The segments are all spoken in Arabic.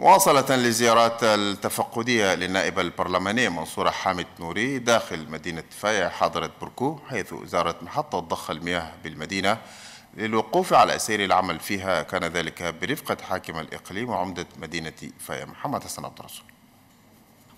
مواصلة لزيارات التفقدية للنائب البرلماني منصور حامد نوري داخل مدينة فايا حاضرة بركو حيث زارت محطة ضخ المياه بالمدينة للوقوف على سير العمل فيها كان ذلك برفقة حاكم الإقليم وعمدة مدينة فايا محمد حسن عبد الرسول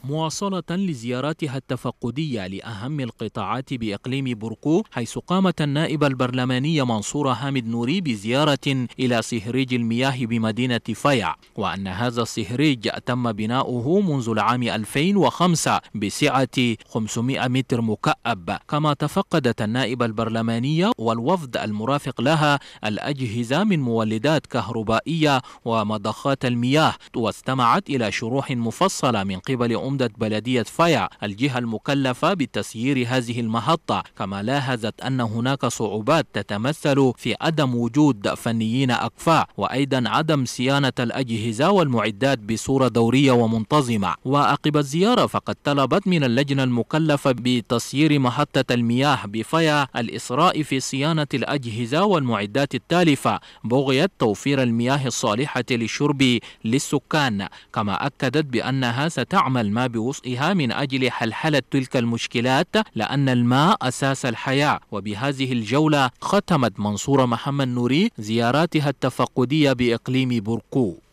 مواصلة لزياراتها التفقدية لأهم القطاعات بإقليم بركو حيث قامت النائبة البرلمانية منصورة حامد نوري بزيارة إلى سهريج المياه بمدينة فيع وأن هذا السهريج تم بناؤه منذ العام 2005 بسعة 500 متر مكعب كما تفقدت النائبة البرلمانية والوفد المرافق لها الأجهزة من مولدات كهربائية ومضخات المياه واستمعت إلى شروح مفصلة من قبل أم عمدة بلدية فايا الجهة المكلفة بتسيير هذه المحطة كما لاحظت أن هناك صعوبات تتمثل في عدم وجود فنيين أكفاء وأيضا عدم صيانة الأجهزة والمعدات بصورة دورية ومنتظمة وعقب الزيارة فقد طلبت من اللجنة المكلفة بتسيير محطة المياه بفيا الإسراء في صيانة الأجهزة والمعدات التالفة بغية توفير المياه الصالحة للشرب للسكان كما أكدت بأنها ستعمل ما بوصئها من أجل حلحلة تلك المشكلات لأن الماء أساس الحياة وبهذه الجولة ختمت منصورة محمد نوري زياراتها التفقدية بإقليم برقو